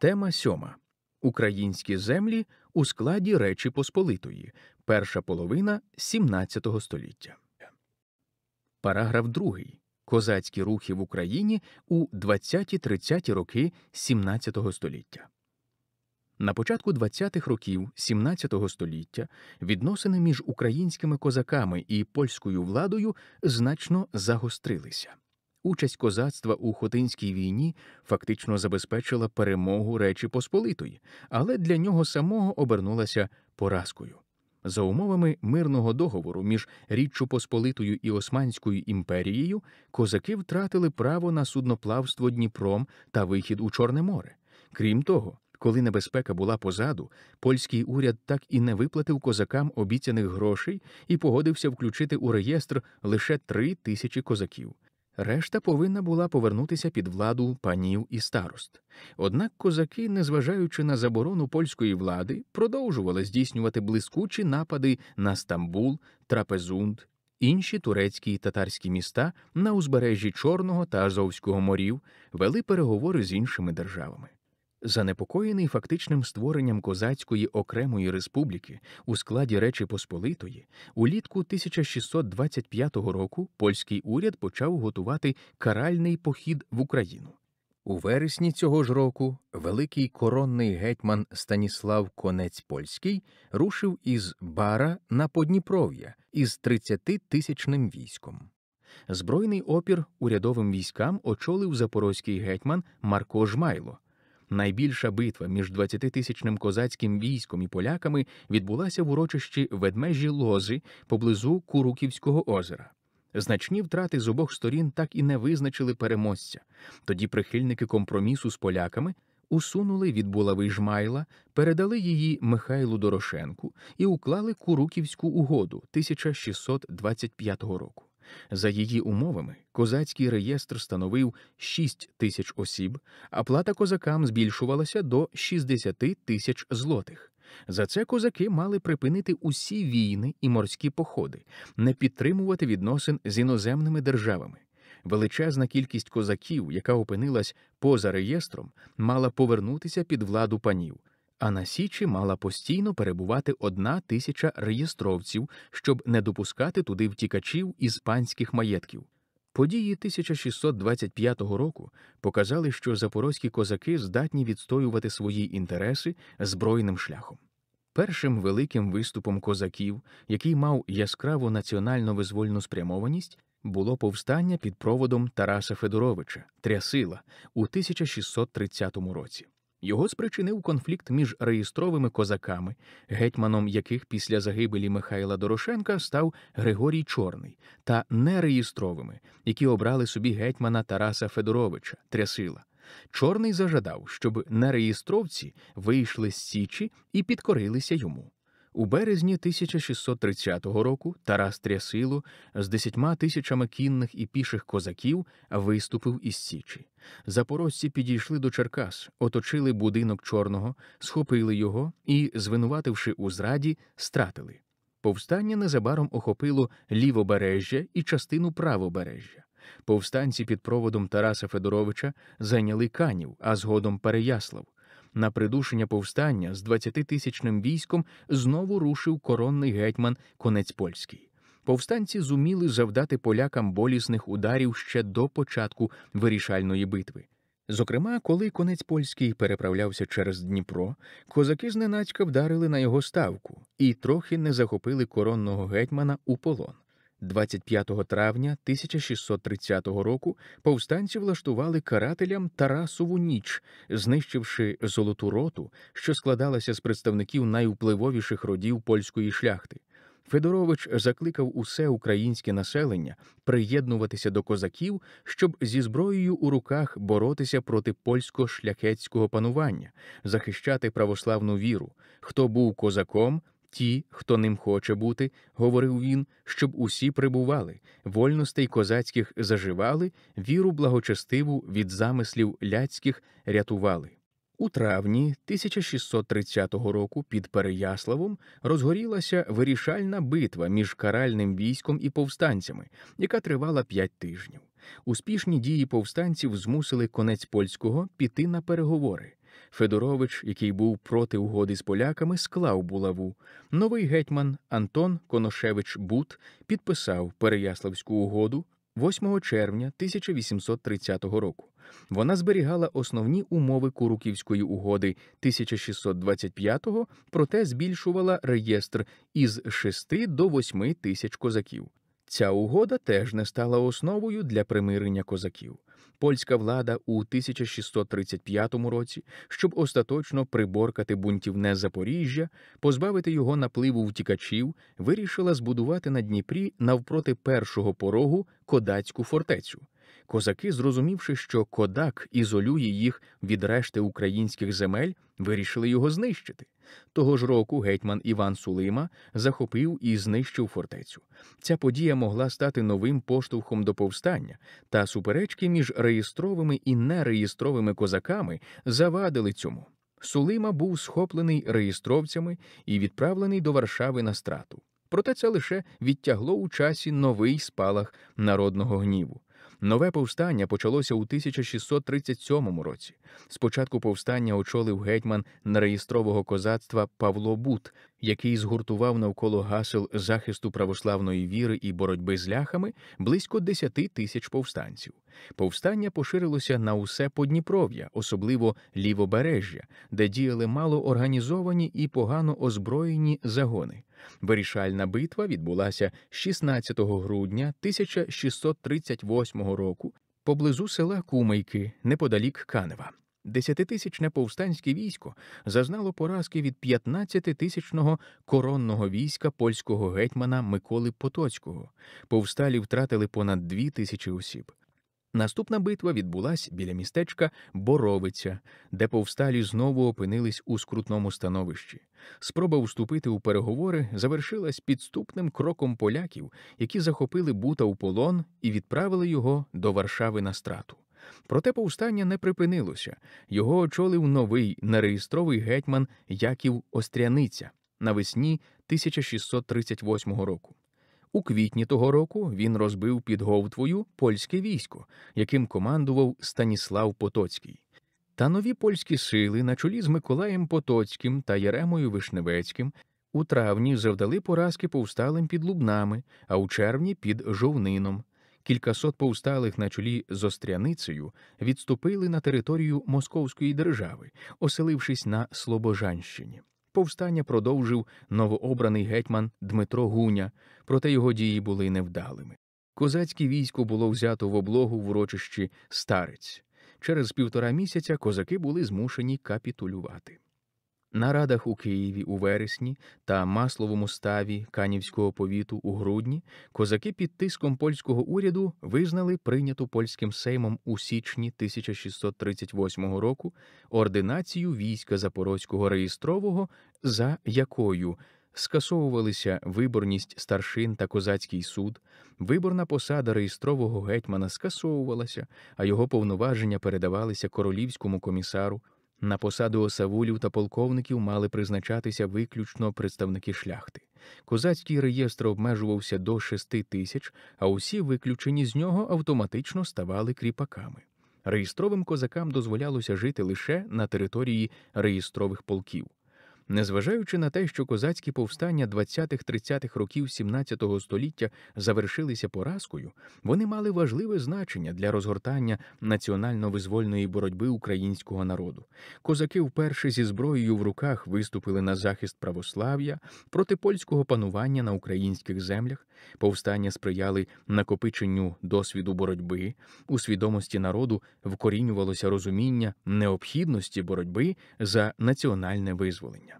Тема сьома Українські землі у складі Речі Посполитої, перша половина XVII століття. Параграф 2. Козацькі рухи в Україні у 20-30 роки XVII століття. На початку 20-х років XVII століття відносини між українськими козаками і польською владою значно загострилися участь козацтва у Хотинській війні фактично забезпечила перемогу Речі Посполитої, але для нього самого обернулася поразкою. За умовами мирного договору між Річчю Посполитою і Османською імперією козаки втратили право на судноплавство Дніпром та вихід у Чорне море. Крім того, коли небезпека була позаду, польський уряд так і не виплатив козакам обіцяних грошей і погодився включити у реєстр лише три тисячі козаків. Решта повинна була повернутися під владу панів і старост. Однак козаки, незважаючи на заборону польської влади, продовжували здійснювати блискучі напади на Стамбул, Трапезунд, інші турецькі і татарські міста на узбережжі Чорного та Азовського морів, вели переговори з іншими державами. Занепокоєний фактичним створенням козацької окремої республіки у складі Речі Посполитої, улітку 1625 року польський уряд почав готувати каральний похід в Україну. У вересні цього ж року великий коронний гетьман Станіслав Конець Польський рушив із Бара на Подніпров'я із 30 тисячним військом. Збройний опір урядовим військам очолив запорозький гетьман Марко Жмайло. Найбільша битва між 20-тисячним козацьким військом і поляками відбулася в урочищі ведмежі лози поблизу Куруківського озера. Значні втрати з обох сторін так і не визначили переможця. Тоді прихильники компромісу з поляками усунули від булави жмайла, передали її Михайлу Дорошенку і уклали Куруківську угоду 1625 року. За її умовами, козацький реєстр становив 6 тисяч осіб, а плата козакам збільшувалася до 60 тисяч злотих. За це козаки мали припинити усі війни і морські походи, не підтримувати відносин з іноземними державами. Величезна кількість козаків, яка опинилась поза реєстром, мала повернутися під владу панів а на Січі мала постійно перебувати одна тисяча реєстровців, щоб не допускати туди втікачів із панських маєтків. Події 1625 року показали, що запорозькі козаки здатні відстоювати свої інтереси збройним шляхом. Першим великим виступом козаків, який мав яскраву національно визвольну спрямованість, було повстання під проводом Тараса Федоровича Трясила у 1630 році. Його спричинив конфлікт між реєстровими козаками, гетьманом яких після загибелі Михайла Дорошенка став Григорій Чорний, та нереєстровими, які обрали собі гетьмана Тараса Федоровича Трясила. Чорний зажадав, щоб нереєстровці вийшли з Січі і підкорилися йому. У березні 1630 року Тарас Трясило з десятьма тисячами кінних і піших козаків виступив із Січі. Запорожці підійшли до Черкас, оточили будинок чорного, схопили його і, звинувативши у зраді, стратили. Повстання незабаром охопило лівобережжя і частину правобережжя. Повстанці під проводом Тараса Федоровича зайняли канів, а згодом Переяслав. На придушення повстання з 20-тисячним військом знову рушив коронний гетьман Конець Польський. Повстанці зуміли завдати полякам болісних ударів ще до початку вирішальної битви. Зокрема, коли конець польський переправлявся через Дніпро, козаки зненацька вдарили на його ставку і трохи не захопили коронного гетьмана у полон. 25 травня 1630 року повстанці влаштували карателям Тарасову ніч, знищивши золоту роту, що складалася з представників найвпливовіших родів польської шляхти. Федорович закликав усе українське населення приєднуватися до козаків, щоб зі зброєю у руках боротися проти польсько-шляхетського панування, захищати православну віру. Хто був козаком, Ті, хто ним хоче бути, говорив він, щоб усі прибували, вольностей козацьких заживали, віру благочестиву від замислів ляцьких рятували. У травні 1630 року під Переяславом розгорілася вирішальна битва між каральним військом і повстанцями, яка тривала п'ять тижнів. Успішні дії повстанців змусили конець польського піти на переговори. Федорович, який був проти угоди з поляками, склав булаву. Новий гетьман Антон Коношевич Бут підписав Переяславську угоду 8 червня 1830 року. Вона зберігала основні умови Куруківської угоди 1625-го, проте збільшувала реєстр із 6 до 8 тисяч козаків. Ця угода теж не стала основою для примирення козаків. Польська влада у 1635 році, щоб остаточно приборкати бунтівне Запоріжжя, позбавити його напливу втікачів, вирішила збудувати на Дніпрі навпроти першого порогу кодацьку фортецю козаки, зрозумівши, що кодак ізолює їх від решти українських земель, вирішили його знищити. Того ж року гетьман Іван Сулима захопив і знищив фортецю. Ця подія могла стати новим поштовхом до повстання, та суперечки між реєстровими і нереєстровими козаками завадили цьому. Сулима був схоплений реєстровцями і відправлений до Варшави на страту. Проте це лише відтягло у часі новий спалах народного гніву. Нове повстання почалося у 1637 році. Спочатку повстання очолив гетьман нереєстрового козацтва Павло Бут, який згуртував навколо гасел захисту православної віри і боротьби з ляхами близько 10 тисяч повстанців. Повстання поширилося на усе Подніпров'я, особливо лівобережжя, де діяли мало організовані і погано озброєні загони. Вирішальна битва відбулася 16 грудня 1638 року поблизу села Кумайки неподалік Канева. Десятитисячне повстанське військо зазнало поразки від 15-тисячного коронного війська польського гетьмана Миколи Потоцького. Повсталі втратили понад дві тисячі осіб. Наступна битва відбулася біля містечка Боровиця, де повсталі знову опинились у скрутному становищі. Спроба вступити у переговори завершилась підступним кроком поляків, які захопили Бута у полон і відправили його до Варшави на страту. Проте повстання не припинилося. Його очолив новий нереєстровий гетьман Яків Остряниця навесні 1638 року. У квітні того року він розбив під Говтвою польське військо, яким командував Станіслав Потоцький. Та нові польські сили на чолі з Миколаєм Потоцьким та Єремою Вишневецьким у травні завдали поразки повсталим під Лубнами, а у червні під Жовнином. Кількасот повсталих на чолі з Остряницею відступили на територію Московської держави, оселившись на Слобожанщині. Повстання продовжив новообраний гетьман Дмитро Гуня, проте його дії були невдалими. Козацьке військо було взято в облогу в урочищі старець. Через півтора місяця козаки були змушені капітулювати. На радах у Києві у вересні та масловому ставі Канівського повіту у грудні козаки під тиском польського уряду визнали прийняту польським сеймом у січні 1638 року ординацію війська Запорозького реєстрового, за якою скасовувалися виборність старшин та козацький суд, виборна посада реєстрового гетьмана скасовувалася, а його повноваження передавалися королівському комісару. На посаду осавулів та полковників мали призначатися виключно представники шляхти. Козацький реєстр обмежувався до шести тисяч, а усі виключені з нього автоматично ставали кріпаками. Реєстровим козакам дозволялося жити лише на території реєстрових полків. Незважаючи на те, що козацькі повстання 20-30-х років XVII століття завершилися поразкою, вони мали важливе значення для розгортання національно-визвольної боротьби українського народу. Козаки вперше зі зброєю в руках виступили на захист православ'я проти польського панування на українських землях. Повстання сприяли накопиченню досвіду боротьби, у свідомості народу вкорінювалося розуміння необхідності боротьби за національне визволення.